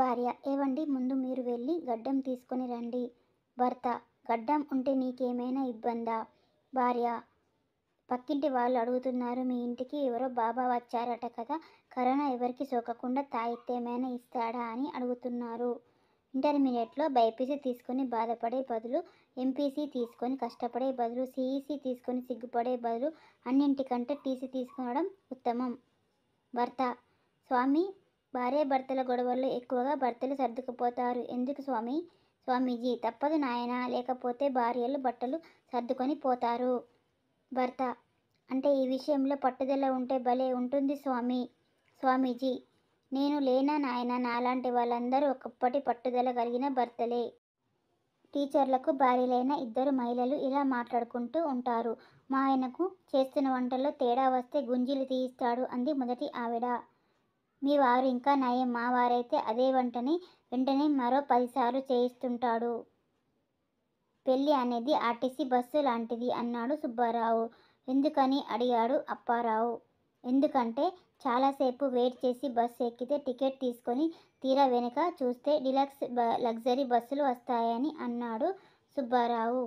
భార్య ఏవండి ముందు మీరు వెళ్ళి గడ్డం తీసుకొని రండి భర్త గడ్డం ఉంటే నీకేమైనా ఇబ్బందా భార్య పక్కింటి వాళ్ళు అడుగుతున్నారు మీ ఇంటికి ఎవరో బాబా వచ్చారట కదా కరోనా ఎవరికి సోకకుండా తాయిత్తేమైనా ఇస్తాడా అని అడుగుతున్నారు ఇంటర్మీడియట్లో బైపీసీ తీసుకొని బాధపడే బదులు ఎంపీసీ తీసుకొని కష్టపడే బదులు సిఈసీ తీసుకొని సిగ్గుపడే బదులు అన్నింటికంటే టీసీ తీసుకోవడం ఉత్తమం భర్త స్వామి భార్య భర్తల గొడవల్లో ఎక్కువగా భర్తలు సర్దుకుపోతారు ఎందుకు స్వామి స్వామీజీ తప్పదు నాయన లేకపోతే భార్యలు బట్టలు సర్దుకొని పోతారు భర్త అంటే ఈ విషయంలో పట్టుదల ఉంటే భలే ఉంటుంది స్వామి స్వామీజీ నేను లేనా నాయన నాలాంటి వాళ్ళందరూ ఒకప్పటి పట్టుదల కలిగిన భర్తలే టీచర్లకు భార్యలైన ఇద్దరు మహిళలు ఇలా మాట్లాడుకుంటూ ఉంటారు మా ఆయనకు చేస్తున్న వంటల్లో తేడా వస్తే గుంజీలు తీయిస్తాడు అంది మొదటి ఆవిడ మీ వారు ఇంకా నయం మా వారైతే అదే వంటని వెంటనే మరో పదిసార్లు చేయిస్తుంటాడు పెళ్ళి అనేది ఆర్టీసీ బస్సు లాంటిది అన్నాడు సుబ్బారావు ఎందుకని అడిగాడు అప్పారావు ఎందుకంటే చాలాసేపు వెయిట్ చేసి బస్సు ఎక్కితే టికెట్ తీసుకొని తీరా వెనుక చూస్తే డిలక్స్ లగ్జరీ బస్సులు వస్తాయని అన్నాడు సుబ్బారావు